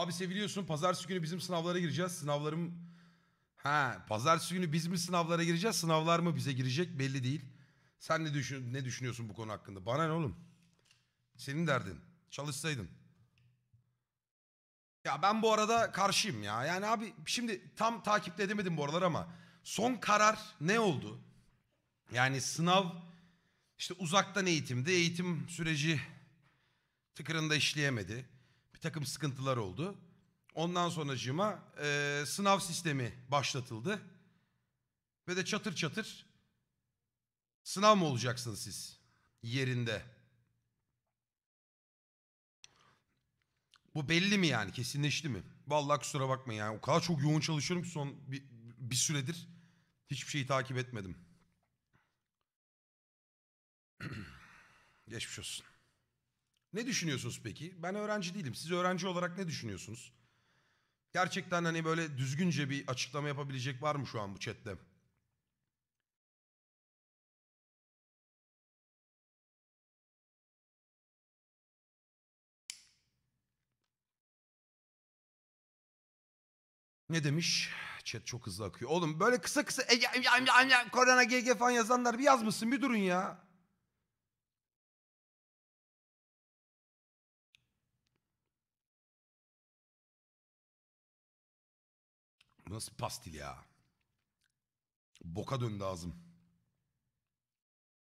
Abi seviliyorsun. Pazartesi günü bizim sınavlara gireceğiz. Sınavlarım... Ha, pazartesi günü biz mi sınavlara gireceğiz? Sınavlar mı bize girecek belli değil. Sen ne, düşün, ne düşünüyorsun bu konu hakkında? Bana ne oğlum? Senin derdin. Çalışsaydın. Ya ben bu arada karşıyım ya. Yani abi şimdi tam takipte edemedim bu aralar ama son karar ne oldu? Yani sınav işte uzaktan eğitimdi. Eğitim süreci tıkırında işleyemedi bir takım sıkıntılar oldu. Ondan sonracığıma e, sınav sistemi başlatıldı. Ve de çatır çatır sınav mı olacaksınız siz yerinde? Bu belli mi yani kesinleşti mi? Vallahi kusura bakmayın yani o kadar çok yoğun çalışıyorum ki son bir, bir süredir hiçbir şeyi takip etmedim. Geçmiş olsun. Ne düşünüyorsunuz peki? Ben öğrenci değilim. Siz öğrenci olarak ne düşünüyorsunuz? Gerçekten hani böyle düzgünce bir açıklama yapabilecek var mı şu an bu chatte? Ne demiş? Chat çok hızlı akıyor. Oğlum böyle kısa kısa e, ya, ya, ya, korona GG falan yazanlar bir yazmışsın bir durun ya. Nasıl pastil ya? Boka döndü ağzım.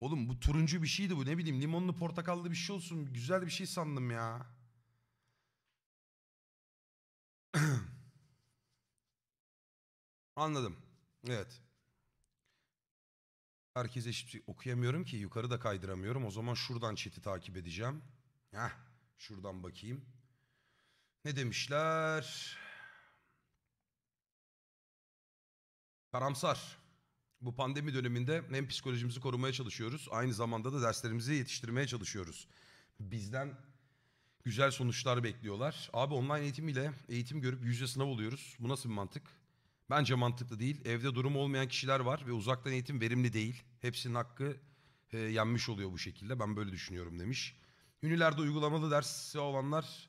Oğlum bu turuncu bir şeydi bu ne bileyim limonlu portakallı bir şey olsun güzel bir şey sandım ya. Anladım. Evet. Herkese şimdi şey okuyamıyorum ki yukarı da kaydıramıyorum. O zaman şuradan chat'i takip edeceğim. Heh, şuradan bakayım. Ne demişler? Karamsar. Bu pandemi döneminde hem psikolojimizi korumaya çalışıyoruz, aynı zamanda da derslerimizi yetiştirmeye çalışıyoruz. Bizden güzel sonuçlar bekliyorlar. Abi online eğitim ile eğitim görüp yüzde sınav oluyoruz. Bu nasıl bir mantık? Bence mantıklı değil. Evde durum olmayan kişiler var ve uzaktan eğitim verimli değil. Hepsinin hakkı e, yenmiş oluyor bu şekilde. Ben böyle düşünüyorum demiş. Ünilerde uygulamalı dersi olanlar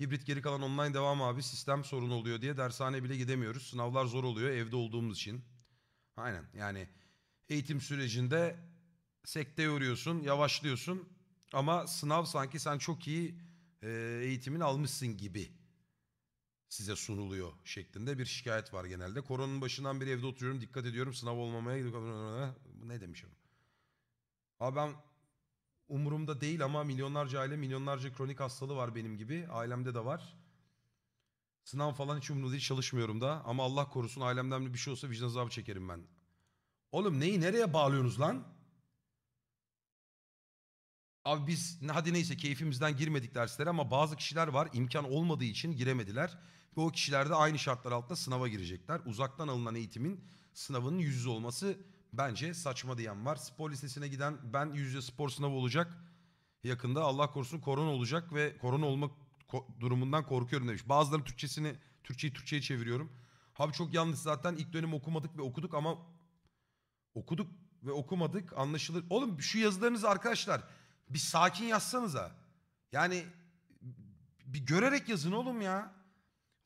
Hibrit geri kalan online devam abi. Sistem sorun oluyor diye dershane bile gidemiyoruz. Sınavlar zor oluyor evde olduğumuz için. Aynen yani eğitim sürecinde sekte yoruyorsun, yavaşlıyorsun. Ama sınav sanki sen çok iyi e, eğitimini almışsın gibi size sunuluyor şeklinde bir şikayet var genelde. Koronanın başından beri evde oturuyorum dikkat ediyorum sınav olmamaya. Bu ne demişim? Abi ben Umurumda değil ama milyonlarca aile milyonlarca kronik hastalığı var benim gibi. Ailemde de var. Sınav falan hiç umurumda değil çalışmıyorum da. Ama Allah korusun ailemden bir şey olsa vicdan azabı çekerim ben. Oğlum neyi nereye bağlıyorsunuz lan? Abi biz hadi neyse keyfimizden girmedik derslere ama bazı kişiler var imkan olmadığı için giremediler. Ve o kişiler de aynı şartlar altında sınava girecekler. Uzaktan alınan eğitimin sınavının yüz yüze olması Bence saçma diyen var. Spor lisesine giden ben yüzde spor sınavı olacak. Yakında Allah korusun korona olacak ve korona olmak ko- durumundan korkuyorum demiş. Bazıları Türkçesini Türkçeyi Türkçeye çeviriyorum. Abi çok yanlış zaten ilk dönem okumadık ve okuduk ama okuduk ve okumadık anlaşılır. Oğlum şu yazılarınızı arkadaşlar bir sakin yazsanıza. Yani bir görerek yazın oğlum ya.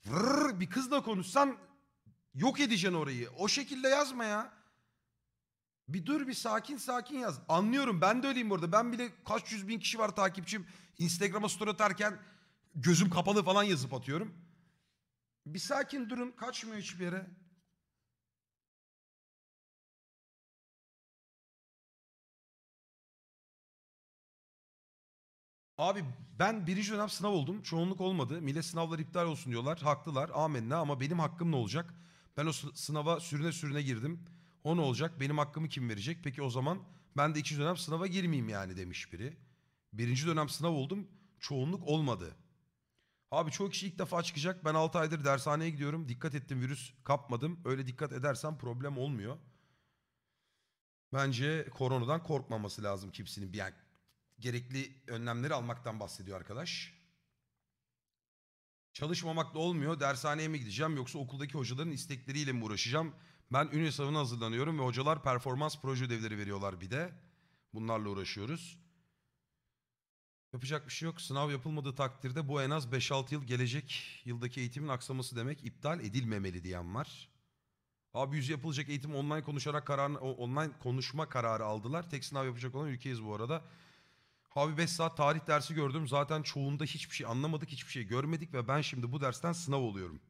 Vırr, bir kızla konuşsan yok edeceksin orayı. O şekilde yazma ya. Bir dur bir sakin sakin yaz. Anlıyorum ben de öyleyim burada. Ben bile kaç yüz bin kişi var takipçim. Instagram'a story atarken gözüm kapalı falan yazıp atıyorum. Bir sakin durun kaçmıyor hiçbir yere. Abi ben birinci dönem sınav oldum. Çoğunluk olmadı. Millet sınavlar iptal olsun diyorlar. Haklılar. Amenna ama benim hakkım ne olacak? Ben o sınava sürüne sürüne girdim. O ne olacak? Benim hakkımı kim verecek? Peki o zaman ben de ikinci dönem sınava girmeyeyim yani demiş biri. Birinci dönem sınav oldum. Çoğunluk olmadı. Abi çok kişi ilk defa çıkacak. Ben 6 aydır dershaneye gidiyorum. Dikkat ettim virüs kapmadım. Öyle dikkat edersen problem olmuyor. Bence koronadan korkmaması lazım kimsenin. Yani gerekli önlemleri almaktan bahsediyor arkadaş. Çalışmamak da olmuyor. Dershaneye mi gideceğim yoksa okuldaki hocaların istekleriyle mi uğraşacağım? Ben sınavına hazırlanıyorum ve hocalar performans proje ödevleri veriyorlar bir de. Bunlarla uğraşıyoruz. Yapacak bir şey yok. Sınav yapılmadığı takdirde bu en az 5-6 yıl gelecek yıldaki eğitimin aksaması demek iptal edilmemeli diyen var. Abi yüz yapılacak eğitim online konuşarak karar online konuşma kararı aldılar. Tek sınav yapacak olan ülkeyiz bu arada. Abi 5 saat tarih dersi gördüm. Zaten çoğunda hiçbir şey anlamadık, hiçbir şey görmedik ve ben şimdi bu dersten sınav oluyorum.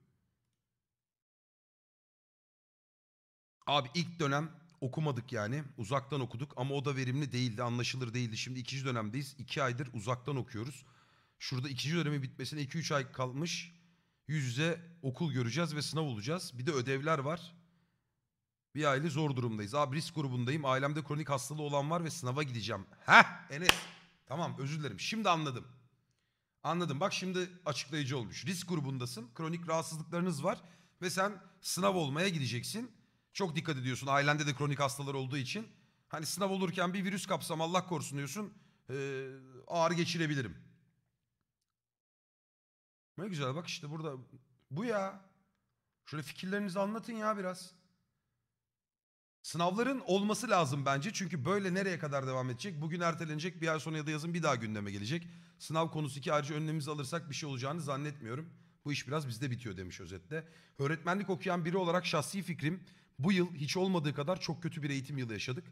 Abi ilk dönem okumadık yani. Uzaktan okuduk ama o da verimli değildi. Anlaşılır değildi. Şimdi ikinci dönemdeyiz. iki aydır uzaktan okuyoruz. Şurada ikinci dönemi bitmesine 2-3 ay kalmış. Yüz yüze okul göreceğiz ve sınav olacağız. Bir de ödevler var. Bir aile zor durumdayız. Abi risk grubundayım. Ailemde kronik hastalığı olan var ve sınava gideceğim. Heh Enes. Tamam özür dilerim. Şimdi anladım. Anladım. Bak şimdi açıklayıcı olmuş. Risk grubundasın. Kronik rahatsızlıklarınız var. Ve sen sınav olmaya gideceksin. Çok dikkat ediyorsun. Ailende de kronik hastalar olduğu için. Hani sınav olurken bir virüs kapsam Allah korusun diyorsun. Ee, ağır geçirebilirim. Ne güzel bak işte burada bu ya. Şöyle fikirlerinizi anlatın ya biraz. Sınavların olması lazım bence. Çünkü böyle nereye kadar devam edecek? Bugün ertelenecek, bir ay sonra ya da yazın bir daha gündeme gelecek. Sınav konusu ki ayrıca önlemimizi alırsak bir şey olacağını zannetmiyorum. Bu iş biraz bizde bitiyor demiş özetle. Öğretmenlik okuyan biri olarak şahsi fikrim bu yıl hiç olmadığı kadar çok kötü bir eğitim yılı yaşadık.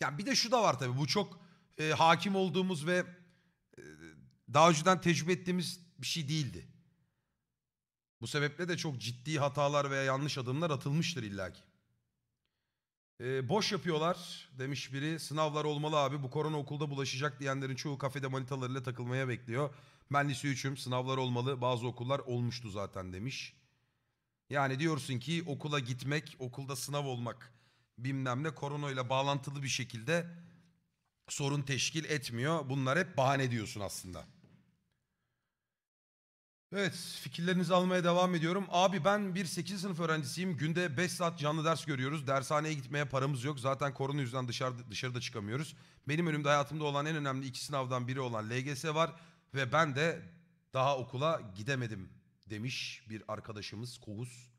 Yani bir de şu da var tabii bu çok e, hakim olduğumuz ve e, daha önceden tecrübe ettiğimiz bir şey değildi. Bu sebeple de çok ciddi hatalar veya yanlış adımlar atılmıştır illaki. E, boş yapıyorlar demiş biri. Sınavlar olmalı abi bu korona okulda bulaşacak diyenlerin çoğu kafede manitalarıyla takılmaya bekliyor. Ben lise 3'üm sınavlar olmalı bazı okullar olmuştu zaten demiş. Yani diyorsun ki okula gitmek, okulda sınav olmak bilmem ne koronayla bağlantılı bir şekilde sorun teşkil etmiyor. Bunlar hep bahane diyorsun aslında. Evet fikirlerinizi almaya devam ediyorum. Abi ben bir 8. sınıf öğrencisiyim. Günde 5 saat canlı ders görüyoruz. Dershaneye gitmeye paramız yok. Zaten korona yüzünden dışarıda, dışarıda çıkamıyoruz. Benim önümde hayatımda olan en önemli iki sınavdan biri olan LGS var. Ve ben de daha okula gidemedim demiş bir arkadaşımız Kovuz.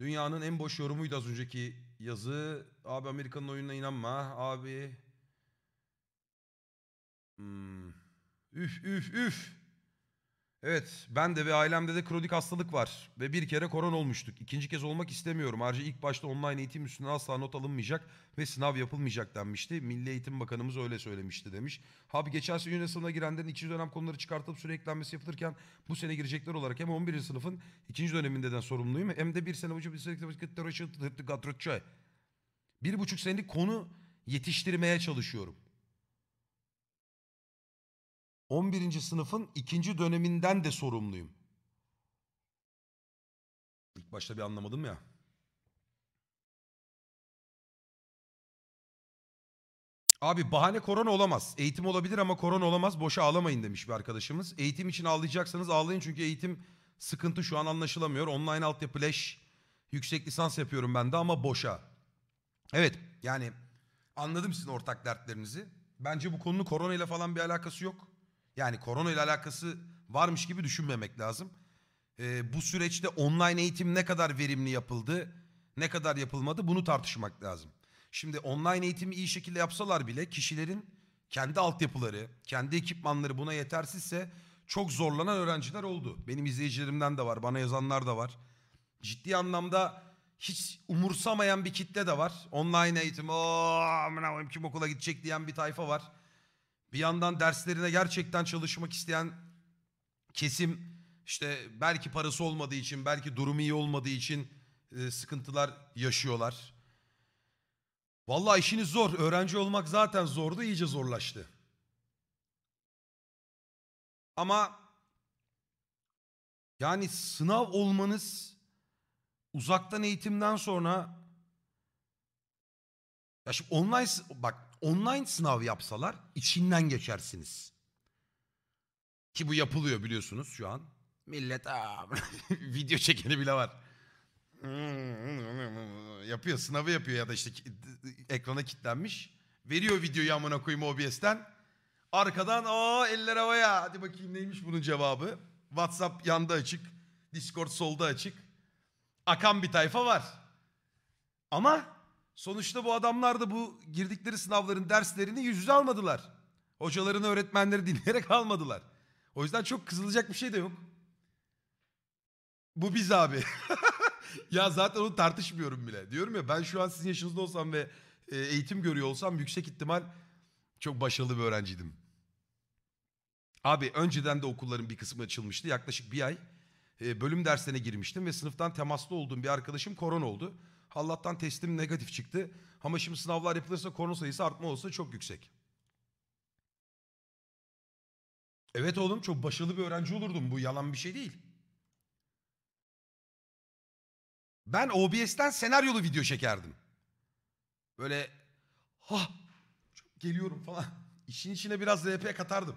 Dünyanın en boş yorumuydu az önceki yazı. Abi Amerika'nın oyununa inanma. Abi... Hmm. Üf üf üf. Evet ben de ve ailemde de kronik hastalık var ve bir kere koron olmuştuk. İkinci kez olmak istemiyorum. Ayrıca ilk başta online eğitim üstüne asla not alınmayacak ve sınav yapılmayacak denmişti. Milli Eğitim Bakanımız öyle söylemişti demiş. Abi geçen sene üniversite sınavına girenlerin ikinci dönem konuları çıkartılıp süre eklenmesi yapılırken bu sene girecekler olarak hem 11. sınıfın ikinci döneminden sorumluyum hem de bir sene boyunca bir sene bir buçuk senelik konu yetiştirmeye çalışıyorum. 11. sınıfın ikinci döneminden de sorumluyum. İlk başta bir anlamadım ya. Abi bahane korona olamaz. Eğitim olabilir ama korona olamaz. Boşa ağlamayın demiş bir arkadaşımız. Eğitim için ağlayacaksanız ağlayın çünkü eğitim sıkıntı şu an anlaşılamıyor. Online altyapı leş. Yüksek lisans yapıyorum ben de ama boşa. Evet yani anladım sizin ortak dertlerinizi. Bence bu konunun korona ile falan bir alakası yok. Yani korona ile alakası varmış gibi düşünmemek lazım. Ee, bu süreçte online eğitim ne kadar verimli yapıldı, ne kadar yapılmadı bunu tartışmak lazım. Şimdi online eğitimi iyi şekilde yapsalar bile kişilerin kendi altyapıları, kendi ekipmanları buna yetersizse çok zorlanan öğrenciler oldu. Benim izleyicilerimden de var, bana yazanlar da var. Ciddi anlamda hiç umursamayan bir kitle de var. Online eğitim, o kim okula gidecek diyen bir tayfa var. Bir yandan derslerine gerçekten çalışmak isteyen kesim işte belki parası olmadığı için, belki durumu iyi olmadığı için e, sıkıntılar yaşıyorlar. Vallahi işiniz zor. Öğrenci olmak zaten zordu, iyice zorlaştı. Ama yani sınav olmanız uzaktan eğitimden sonra ya şimdi online bak online sınav yapsalar içinden geçersiniz. Ki bu yapılıyor biliyorsunuz şu an. Millet video çekeni bile var. yapıyor sınavı yapıyor ya da işte ekrana kilitlenmiş. Veriyor videoyu amına koyayım OBS'ten. Arkadan o eller havaya. Hadi bakayım neymiş bunun cevabı. WhatsApp yanda açık. Discord solda açık. Akan bir tayfa var. Ama Sonuçta bu adamlar da bu girdikleri sınavların derslerini yüz yüze almadılar. Hocalarını, öğretmenleri dinleyerek almadılar. O yüzden çok kızılacak bir şey de yok. Bu biz abi. ya zaten onu tartışmıyorum bile. Diyorum ya ben şu an sizin yaşınızda olsam ve e, eğitim görüyor olsam yüksek ihtimal çok başarılı bir öğrenciydim. Abi önceden de okulların bir kısmı açılmıştı. Yaklaşık bir ay e, bölüm dersine girmiştim ve sınıftan temaslı olduğum bir arkadaşım korona oldu. Allah'tan testim negatif çıktı. Ama şimdi sınavlar yapılırsa konu sayısı artma olsa çok yüksek. Evet oğlum çok başarılı bir öğrenci olurdum. Bu yalan bir şey değil. Ben OBS'ten senaryolu video çekerdim. Böyle ha geliyorum falan. İşin içine biraz RP katardım.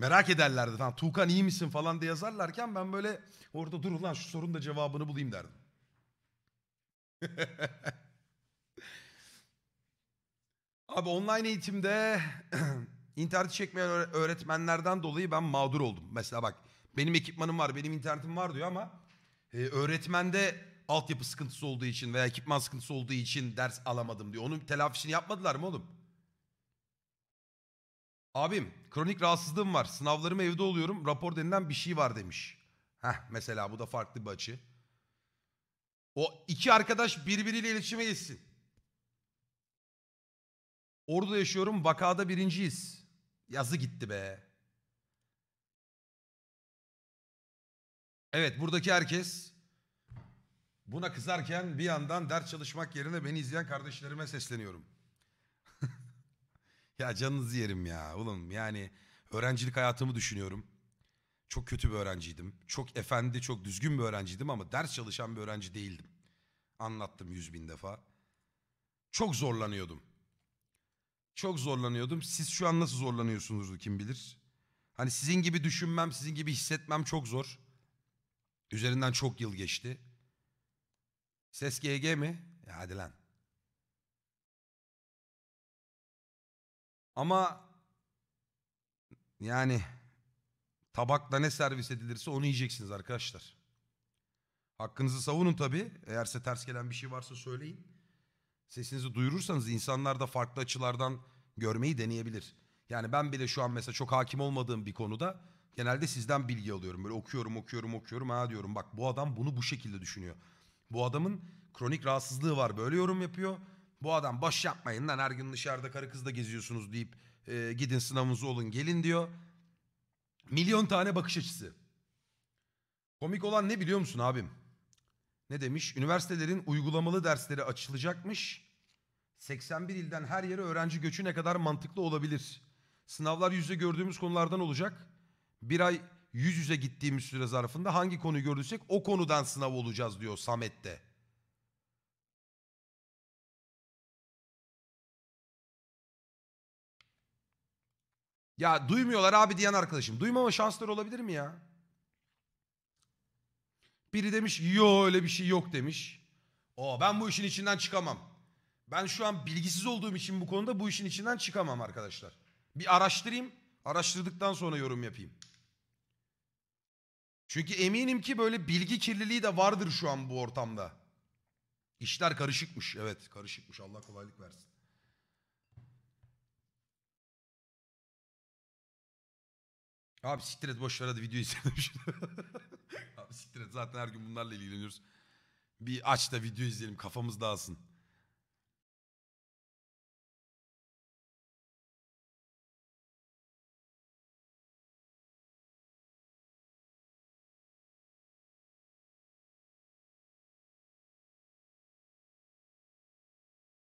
Merak ederlerdi. Tamam, Tuğkan iyi misin falan diye yazarlarken ben böyle orada dur lan şu sorunun da cevabını bulayım derdim. Abi online eğitimde interneti çekmeyen öğretmenlerden dolayı ben mağdur oldum. Mesela bak benim ekipmanım var, benim internetim var diyor ama e, öğretmende altyapı sıkıntısı olduğu için veya ekipman sıkıntısı olduğu için ders alamadım diyor. Onun telafisini yapmadılar mı oğlum? Abim kronik rahatsızlığım var. Sınavlarım evde oluyorum. Rapor denilen bir şey var demiş. Heh mesela bu da farklı bir açı. O iki arkadaş birbiriyle iletişime geçsin. Orada yaşıyorum. Vakada birinciyiz. Yazı gitti be. Evet buradaki herkes buna kızarken bir yandan ders çalışmak yerine beni izleyen kardeşlerime sesleniyorum. Ya canınızı yerim ya oğlum yani öğrencilik hayatımı düşünüyorum. Çok kötü bir öğrenciydim. Çok efendi, çok düzgün bir öğrenciydim ama ders çalışan bir öğrenci değildim. Anlattım yüz bin defa. Çok zorlanıyordum. Çok zorlanıyordum. Siz şu an nasıl zorlanıyorsunuzdu kim bilir. Hani sizin gibi düşünmem, sizin gibi hissetmem çok zor. Üzerinden çok yıl geçti. Ses GG mi? Ya hadi lan. Ama yani tabakla ne servis edilirse onu yiyeceksiniz arkadaşlar. Hakkınızı savunun tabii. Eğerse ters gelen bir şey varsa söyleyin. Sesinizi duyurursanız insanlar da farklı açılardan görmeyi deneyebilir. Yani ben bile şu an mesela çok hakim olmadığım bir konuda genelde sizden bilgi alıyorum. Böyle okuyorum, okuyorum, okuyorum. Ha diyorum bak bu adam bunu bu şekilde düşünüyor. Bu adamın kronik rahatsızlığı var. Böyle yorum yapıyor. Bu adam boş yapmayın lan her gün dışarıda karı kızla geziyorsunuz deyip e, gidin sınavınızı olun gelin diyor. Milyon tane bakış açısı. Komik olan ne biliyor musun abim? Ne demiş? Üniversitelerin uygulamalı dersleri açılacakmış. 81 ilden her yere öğrenci göçü ne kadar mantıklı olabilir? Sınavlar yüzde gördüğümüz konulardan olacak. Bir ay yüz yüze gittiğimiz süre zarfında hangi konuyu gördüysek o konudan sınav olacağız diyor Samet'te. Ya duymuyorlar abi diyen arkadaşım. Duymama şansları olabilir mi ya? Biri demiş yo öyle bir şey yok demiş. O ben bu işin içinden çıkamam. Ben şu an bilgisiz olduğum için bu konuda bu işin içinden çıkamam arkadaşlar. Bir araştırayım. Araştırdıktan sonra yorum yapayım. Çünkü eminim ki böyle bilgi kirliliği de vardır şu an bu ortamda. İşler karışıkmış. Evet karışıkmış. Allah kolaylık versin. Abi siktir et boş ver hadi video izleyelim şunu. Abi siktir et zaten her gün bunlarla ilgileniyoruz. Bir aç da video izleyelim kafamız dağılsın.